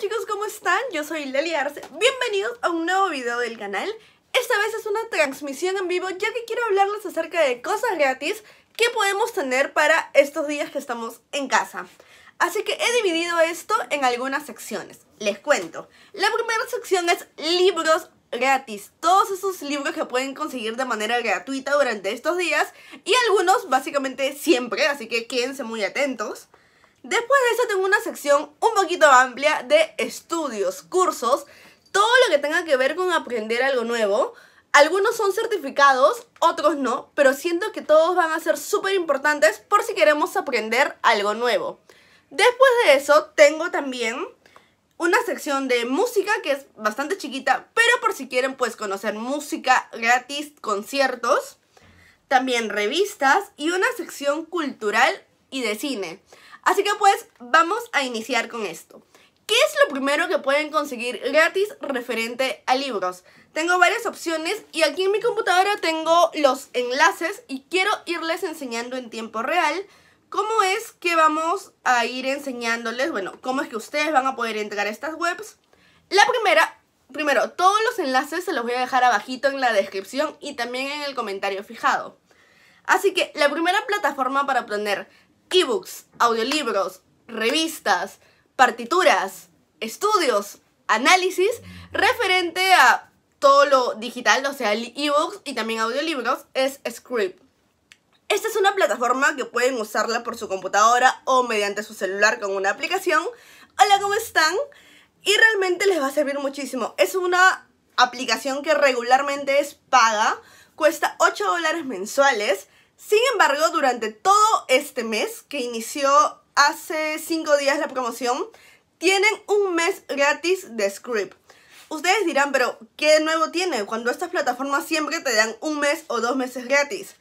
chicos, ¿cómo están? Yo soy Leli Arce, bienvenidos a un nuevo video del canal Esta vez es una transmisión en vivo ya que quiero hablarles acerca de cosas gratis que podemos tener para estos días que estamos en casa Así que he dividido esto en algunas secciones, les cuento La primera sección es libros gratis, todos esos libros que pueden conseguir de manera gratuita durante estos días y algunos básicamente siempre, así que quédense muy atentos Después de eso tengo una sección un poquito amplia de estudios, cursos, todo lo que tenga que ver con aprender algo nuevo. Algunos son certificados, otros no, pero siento que todos van a ser súper importantes por si queremos aprender algo nuevo. Después de eso tengo también una sección de música que es bastante chiquita, pero por si quieren pues conocer música gratis, conciertos, también revistas y una sección cultural y de cine. Así que pues vamos a iniciar con esto. ¿Qué es lo primero que pueden conseguir gratis referente a libros? Tengo varias opciones y aquí en mi computadora tengo los enlaces y quiero irles enseñando en tiempo real cómo es que vamos a ir enseñándoles, bueno, cómo es que ustedes van a poder entrar a estas webs. La primera, primero, todos los enlaces se los voy a dejar abajito en la descripción y también en el comentario fijado. Así que la primera plataforma para obtener ebooks, audiolibros, revistas, partituras, estudios, análisis referente a todo lo digital, o sea, ebooks y también audiolibros, es Script. Esta es una plataforma que pueden usarla por su computadora o mediante su celular con una aplicación. Hola, ¿cómo están? Y realmente les va a servir muchísimo. Es una aplicación que regularmente es paga, cuesta 8 dólares mensuales sin embargo, durante todo este mes que inició hace 5 días la promoción, tienen un mes gratis de Script. Ustedes dirán, pero ¿qué nuevo tiene cuando estas plataformas siempre te dan un mes o dos meses gratis?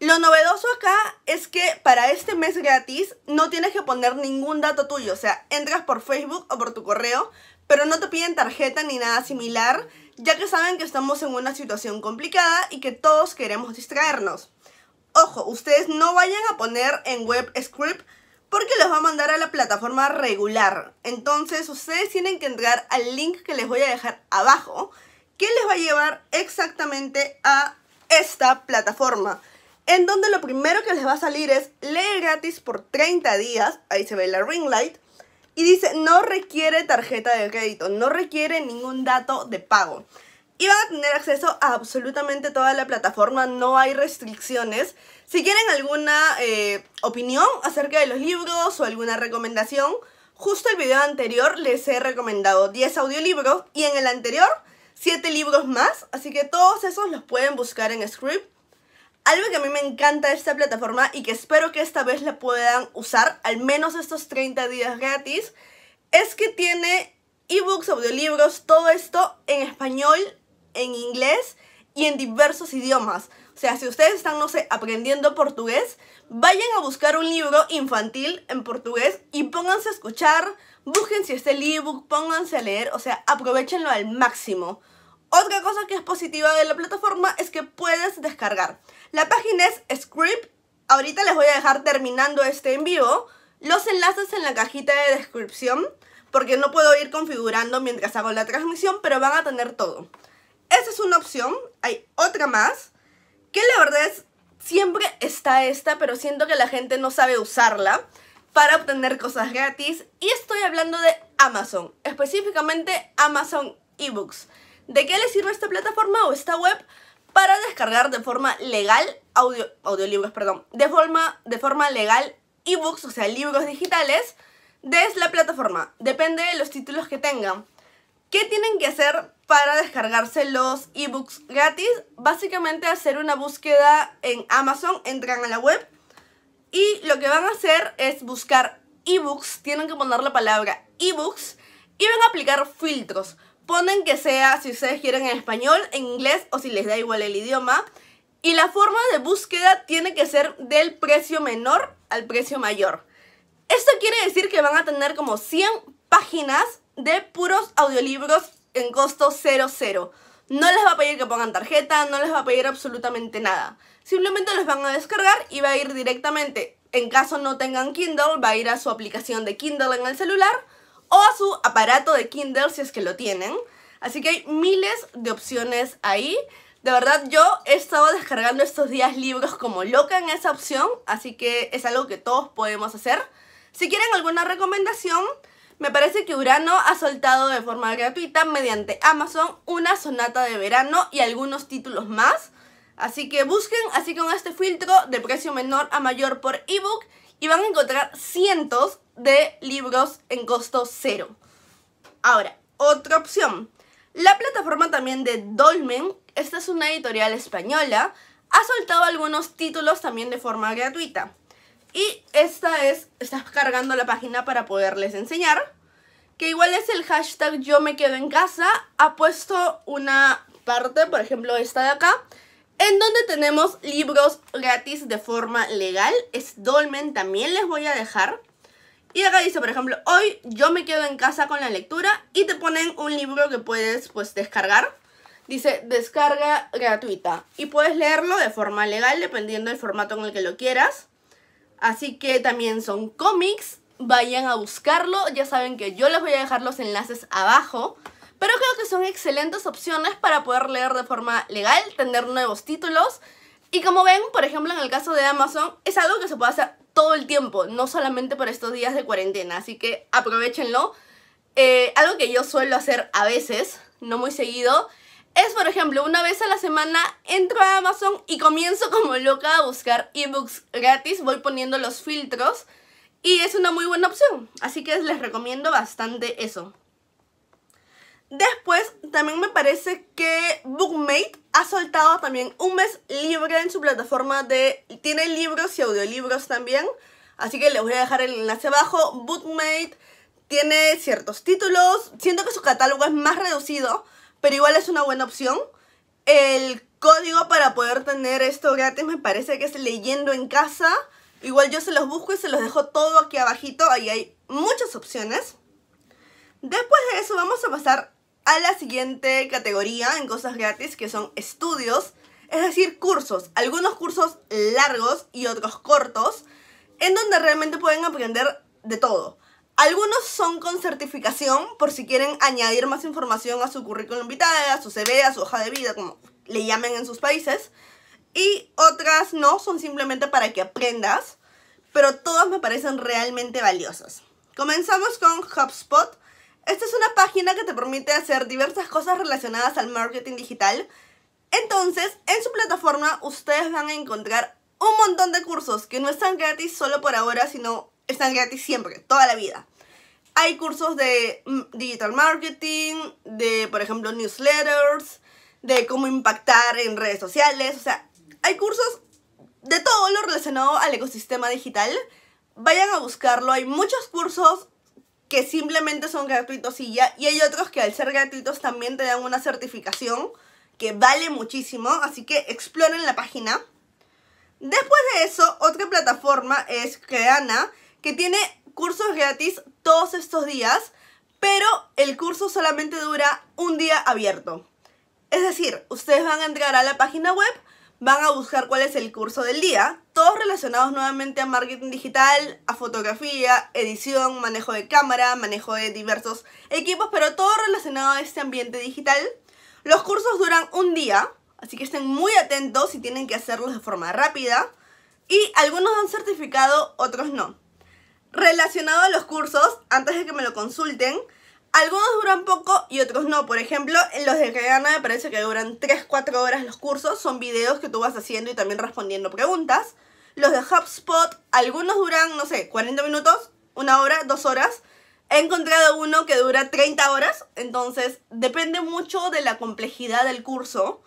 Lo novedoso acá es que para este mes gratis no tienes que poner ningún dato tuyo, o sea, entras por Facebook o por tu correo, pero no te piden tarjeta ni nada similar, ya que saben que estamos en una situación complicada y que todos queremos distraernos. Ojo, ustedes no vayan a poner en web script porque los va a mandar a la plataforma regular. Entonces ustedes tienen que entrar al link que les voy a dejar abajo, que les va a llevar exactamente a esta plataforma. En donde lo primero que les va a salir es lee gratis por 30 días, ahí se ve la ring light, y dice no requiere tarjeta de crédito, no requiere ningún dato de pago y a tener acceso a absolutamente toda la plataforma, no hay restricciones. Si quieren alguna eh, opinión acerca de los libros o alguna recomendación, justo el video anterior les he recomendado 10 audiolibros y en el anterior 7 libros más, así que todos esos los pueden buscar en Script. Algo que a mí me encanta de esta plataforma y que espero que esta vez la puedan usar, al menos estos 30 días gratis, es que tiene ebooks, audiolibros, todo esto en español en inglés y en diversos idiomas. O sea, si ustedes están, no sé, aprendiendo portugués, vayan a buscar un libro infantil en portugués y pónganse a escuchar, busquen si este el ebook, pónganse a leer, o sea, aprovechenlo al máximo. Otra cosa que es positiva de la plataforma es que puedes descargar. La página es Script. Ahorita les voy a dejar terminando este en vivo los enlaces en la cajita de descripción porque no puedo ir configurando mientras hago la transmisión, pero van a tener todo. Esa es una opción. Hay otra más. Que la verdad es, siempre está esta, pero siento que la gente no sabe usarla para obtener cosas gratis. Y estoy hablando de Amazon, específicamente Amazon eBooks. ¿De qué le sirve esta plataforma o esta web? Para descargar de forma legal, audiolibros, perdón, de forma, de forma legal ebooks, o sea, libros digitales, desde la plataforma. Depende de los títulos que tengan. ¿Qué tienen que hacer para descargarse los ebooks gratis. Básicamente hacer una búsqueda en Amazon, entran a la web y lo que van a hacer es buscar ebooks, tienen que poner la palabra ebooks y van a aplicar filtros. Ponen que sea si ustedes quieren en español, en inglés o si les da igual el idioma. Y la forma de búsqueda tiene que ser del precio menor al precio mayor. Esto quiere decir que van a tener como 100 páginas de puros audiolibros en costo 00. No les va a pedir que pongan tarjeta, no les va a pedir absolutamente nada. Simplemente los van a descargar y va a ir directamente, en caso no tengan Kindle, va a ir a su aplicación de Kindle en el celular o a su aparato de Kindle si es que lo tienen. Así que hay miles de opciones ahí. De verdad, yo he estado descargando estos días libros como loca en esa opción, así que es algo que todos podemos hacer. Si quieren alguna recomendación, me parece que Urano ha soltado de forma gratuita mediante Amazon una sonata de verano y algunos títulos más. Así que busquen, así con este filtro de precio menor a mayor por ebook y van a encontrar cientos de libros en costo cero. Ahora, otra opción. La plataforma también de Dolmen, esta es una editorial española, ha soltado algunos títulos también de forma gratuita. Y esta es, está cargando la página para poderles enseñar. Que igual es el hashtag yo me quedo en casa. Ha puesto una parte, por ejemplo esta de acá, en donde tenemos libros gratis de forma legal. Es Dolmen, también les voy a dejar. Y acá dice, por ejemplo, hoy yo me quedo en casa con la lectura y te ponen un libro que puedes pues descargar. Dice, descarga gratuita. Y puedes leerlo de forma legal dependiendo del formato en el que lo quieras. Así que también son cómics, vayan a buscarlo, ya saben que yo les voy a dejar los enlaces abajo. Pero creo que son excelentes opciones para poder leer de forma legal, tener nuevos títulos. Y como ven, por ejemplo, en el caso de Amazon, es algo que se puede hacer todo el tiempo, no solamente por estos días de cuarentena. Así que aprovechenlo. Eh, algo que yo suelo hacer a veces, no muy seguido, es, por ejemplo, una vez a la semana entro a Amazon y comienzo como loca a buscar ebooks gratis, voy poniendo los filtros y es una muy buena opción, así que les recomiendo bastante eso. Después, también me parece que Bookmate ha soltado también un mes libre en su plataforma de... Tiene libros y audiolibros también, así que les voy a dejar el enlace abajo. Bookmate tiene ciertos títulos, siento que su catálogo es más reducido, pero igual es una buena opción. El código para poder tener esto gratis me parece que es leyendo en casa. Igual yo se los busco y se los dejo todo aquí abajito, ahí hay muchas opciones. Después de eso vamos a pasar a la siguiente categoría en cosas gratis que son estudios, es decir, cursos, algunos cursos largos y otros cortos, en donde realmente pueden aprender de todo. Algunos son con certificación, por si quieren añadir más información a su currículum vitae, a su CV, a su hoja de vida, como le llamen en sus países. Y otras no, son simplemente para que aprendas, pero todas me parecen realmente valiosas. Comenzamos con HubSpot. Esta es una página que te permite hacer diversas cosas relacionadas al marketing digital. Entonces, en su plataforma ustedes van a encontrar un montón de cursos que no están gratis solo por ahora, sino están gratis siempre, toda la vida. Hay cursos de mm, digital marketing, de por ejemplo newsletters, de cómo impactar en redes sociales, o sea, hay cursos de todo lo relacionado al ecosistema digital. Vayan a buscarlo, hay muchos cursos que simplemente son gratuitos y ya, y hay otros que al ser gratuitos también te dan una certificación que vale muchísimo, así que exploren la página. Después de eso, otra plataforma es Creana, que tiene cursos gratis todos estos días, pero el curso solamente dura un día abierto. Es decir, ustedes van a entrar a la página web, van a buscar cuál es el curso del día, todos relacionados nuevamente a marketing digital, a fotografía, edición, manejo de cámara, manejo de diversos equipos, pero todo relacionado a este ambiente digital. Los cursos duran un día, así que estén muy atentos si tienen que hacerlos de forma rápida. Y algunos dan certificado, otros no. Relacionado a los cursos, antes de que me lo consulten, algunos duran poco y otros no. Por ejemplo, en los de Regana me parece que duran 3-4 horas los cursos. Son videos que tú vas haciendo y también respondiendo preguntas. Los de HubSpot, algunos duran, no sé, 40 minutos, una hora, dos horas. He encontrado uno que dura 30 horas. Entonces, depende mucho de la complejidad del curso.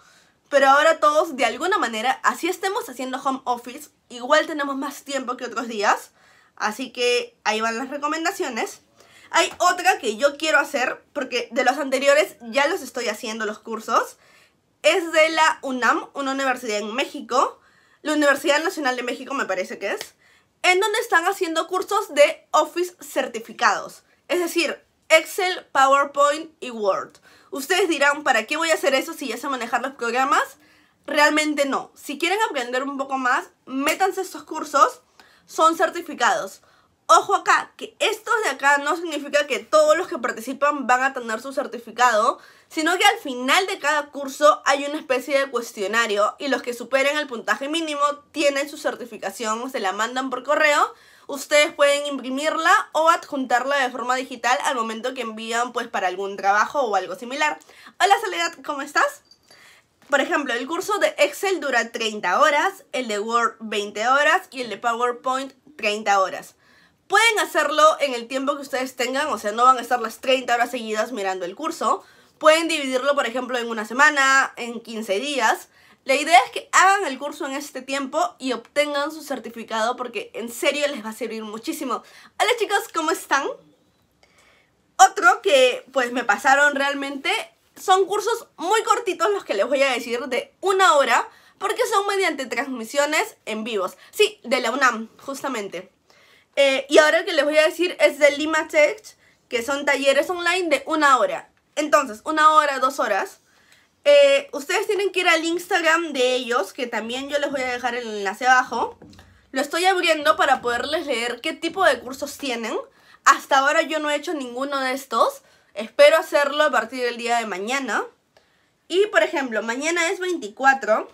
Pero ahora todos, de alguna manera, así estemos haciendo home office, igual tenemos más tiempo que otros días Así que ahí van las recomendaciones. Hay otra que yo quiero hacer, porque de los anteriores ya los estoy haciendo los cursos. Es de la UNAM, una universidad en México. La Universidad Nacional de México me parece que es. En donde están haciendo cursos de Office certificados. Es decir, Excel, PowerPoint y Word. Ustedes dirán, ¿para qué voy a hacer eso si ya sé manejar los programas? Realmente no. Si quieren aprender un poco más, métanse a estos cursos son certificados. Ojo acá, que estos de acá no significa que todos los que participan van a tener su certificado, sino que al final de cada curso hay una especie de cuestionario y los que superen el puntaje mínimo tienen su certificación, se la mandan por correo ustedes pueden imprimirla o adjuntarla de forma digital al momento que envían pues para algún trabajo o algo similar. Hola Soledad, ¿cómo estás? Por ejemplo, el curso de Excel dura 30 horas, el de Word 20 horas y el de PowerPoint 30 horas. Pueden hacerlo en el tiempo que ustedes tengan, o sea, no van a estar las 30 horas seguidas mirando el curso. Pueden dividirlo, por ejemplo, en una semana, en 15 días. La idea es que hagan el curso en este tiempo y obtengan su certificado porque en serio les va a servir muchísimo. Hola chicos, ¿cómo están? Otro que pues me pasaron realmente son cursos muy cortitos los que les voy a decir de una hora porque son mediante transmisiones en vivos. Sí, de la UNAM, justamente. Eh, y ahora que les voy a decir es de Lima Tech, que son talleres online de una hora. Entonces, una hora, dos horas. Eh, ustedes tienen que ir al Instagram de ellos, que también yo les voy a dejar el enlace abajo. Lo estoy abriendo para poderles leer qué tipo de cursos tienen. Hasta ahora yo no he hecho ninguno de estos. Espero hacerlo a partir del día de mañana. Y por ejemplo, mañana es 24.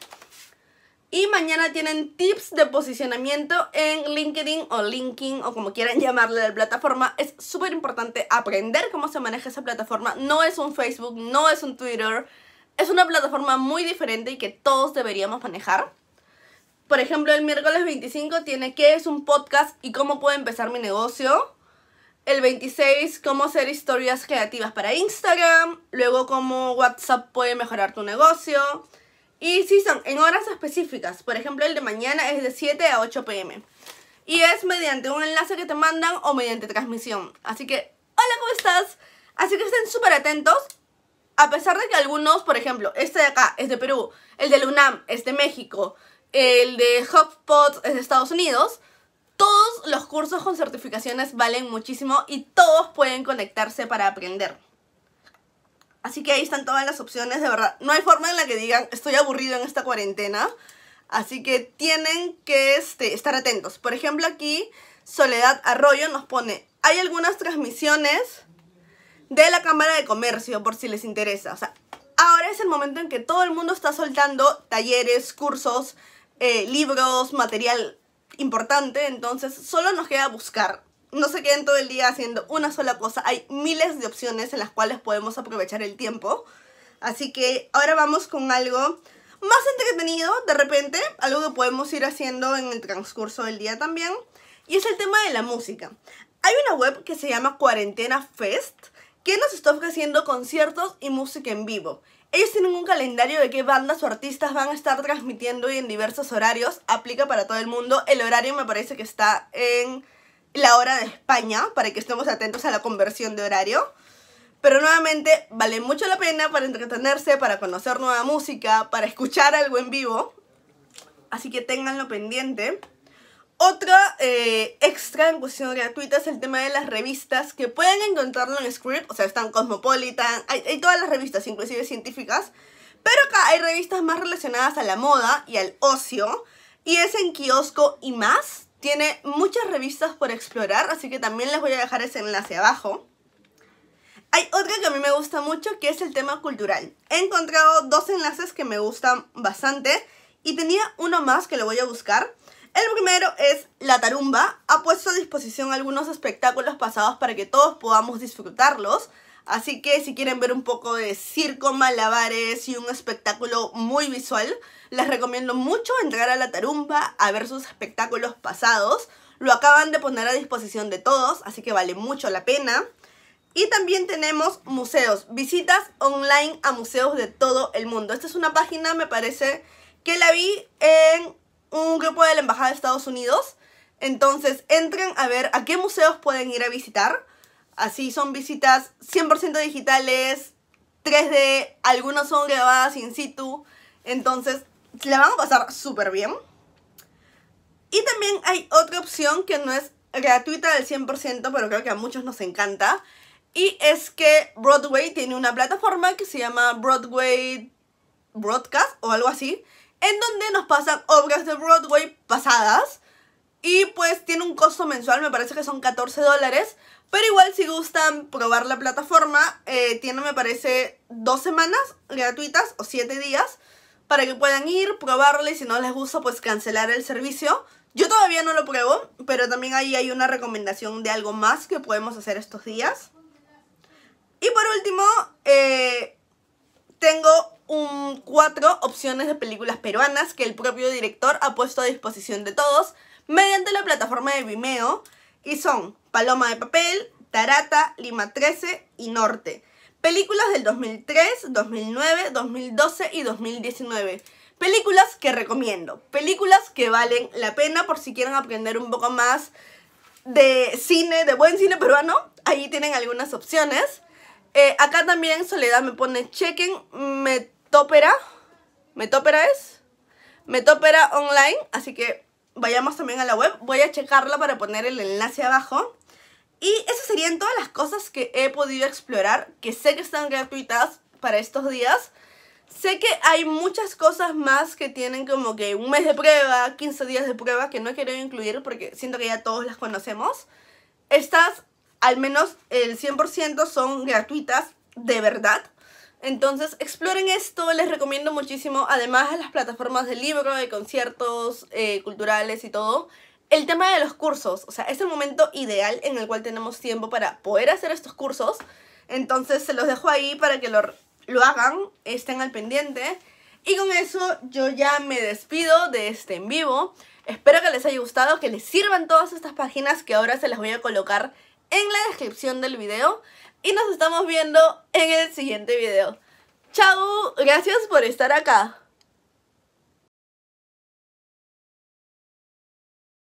Y mañana tienen tips de posicionamiento en LinkedIn o linking o como quieran llamarle la plataforma. Es súper importante aprender cómo se maneja esa plataforma. No es un Facebook, no es un Twitter. Es una plataforma muy diferente y que todos deberíamos manejar. Por ejemplo, el miércoles 25 tiene qué es un podcast y cómo puedo empezar mi negocio. El 26, cómo hacer historias creativas para Instagram. Luego, cómo WhatsApp puede mejorar tu negocio. Y si son en horas específicas. Por ejemplo, el de mañana es de 7 a 8 pm. Y es mediante un enlace que te mandan o mediante transmisión. Así que, hola, ¿cómo estás? Así que estén súper atentos. A pesar de que algunos, por ejemplo, este de acá es de Perú, el de UNAM es de México, el de HubSpot es de Estados Unidos todos los cursos con certificaciones valen muchísimo y todos pueden conectarse para aprender. Así que ahí están todas las opciones, de verdad. No hay forma en la que digan, estoy aburrido en esta cuarentena. Así que tienen que este, estar atentos. Por ejemplo, aquí Soledad Arroyo nos pone, hay algunas transmisiones de la Cámara de Comercio, por si les interesa. O sea, ahora es el momento en que todo el mundo está soltando talleres, cursos, eh, libros, material importante, entonces solo nos queda buscar. No se queden todo el día haciendo una sola cosa, hay miles de opciones en las cuales podemos aprovechar el tiempo. Así que ahora vamos con algo más entretenido, de repente, algo que podemos ir haciendo en el transcurso del día también, y es el tema de la música. Hay una web que se llama Cuarentena Fest, que nos está ofreciendo conciertos y música en vivo. Ellos tienen un calendario de qué bandas o artistas van a estar transmitiendo y en diversos horarios. Aplica para todo el mundo. El horario me parece que está en la hora de España, para que estemos atentos a la conversión de horario. Pero nuevamente vale mucho la pena para entretenerse, para conocer nueva música, para escuchar algo en vivo. Así que tenganlo pendiente. Otra eh, extra en cuestión gratuita es el tema de las revistas que pueden encontrarlo en Script, o sea, están Cosmopolitan, hay, hay todas las revistas, inclusive científicas, pero acá hay revistas más relacionadas a la moda y al ocio, y es en kiosco y más. Tiene muchas revistas por explorar, así que también les voy a dejar ese enlace abajo. Hay otra que a mí me gusta mucho, que es el tema cultural. He encontrado dos enlaces que me gustan bastante y tenía uno más que lo voy a buscar, el primero es La Tarumba. Ha puesto a disposición algunos espectáculos pasados para que todos podamos disfrutarlos. Así que si quieren ver un poco de circo, malabares y un espectáculo muy visual, les recomiendo mucho entrar a La Tarumba a ver sus espectáculos pasados. Lo acaban de poner a disposición de todos, así que vale mucho la pena. Y también tenemos museos, visitas online a museos de todo el mundo. Esta es una página, me parece, que la vi en un grupo de la Embajada de Estados Unidos. Entonces entren a ver a qué museos pueden ir a visitar. Así son visitas 100% digitales, 3D, algunas son grabadas in situ. Entonces la van a pasar súper bien. Y también hay otra opción que no es gratuita del 100%, pero creo que a muchos nos encanta. Y es que Broadway tiene una plataforma que se llama Broadway Broadcast o algo así, en donde nos pasan obras de Broadway pasadas. Y pues tiene un costo mensual, me parece que son 14 dólares. Pero igual si gustan probar la plataforma, eh, tiene me parece dos semanas gratuitas o siete días para que puedan ir, probarle y si no les gusta pues cancelar el servicio. Yo todavía no lo pruebo, pero también ahí hay una recomendación de algo más que podemos hacer estos días. Y por último, eh, tengo un, cuatro opciones de películas peruanas que el propio director ha puesto a disposición de todos mediante la plataforma de Vimeo y son Paloma de Papel, Tarata, Lima 13 y Norte. Películas del 2003, 2009, 2012 y 2019. Películas que recomiendo, películas que valen la pena por si quieren aprender un poco más de cine, de buen cine peruano. Ahí tienen algunas opciones. Eh, acá también Soledad me pone, chequen, me Topera. Metópera es. Metópera online. Así que vayamos también a la web. Voy a checarla para poner el enlace abajo. Y esas serían todas las cosas que he podido explorar, que sé que están gratuitas para estos días. Sé que hay muchas cosas más que tienen como que un mes de prueba, 15 días de prueba, que no he querido incluir porque siento que ya todos las conocemos. Estas, al menos el 100% son gratuitas, de verdad. Entonces exploren esto, les recomiendo muchísimo, además de las plataformas de libro, de conciertos eh, culturales y todo. El tema de los cursos, o sea, es el momento ideal en el cual tenemos tiempo para poder hacer estos cursos. Entonces se los dejo ahí para que lo, lo hagan, estén al pendiente. Y con eso yo ya me despido de este en vivo. Espero que les haya gustado, que les sirvan todas estas páginas que ahora se las voy a colocar en la descripción del video y nos estamos viendo en el siguiente video. Chao, gracias por estar acá.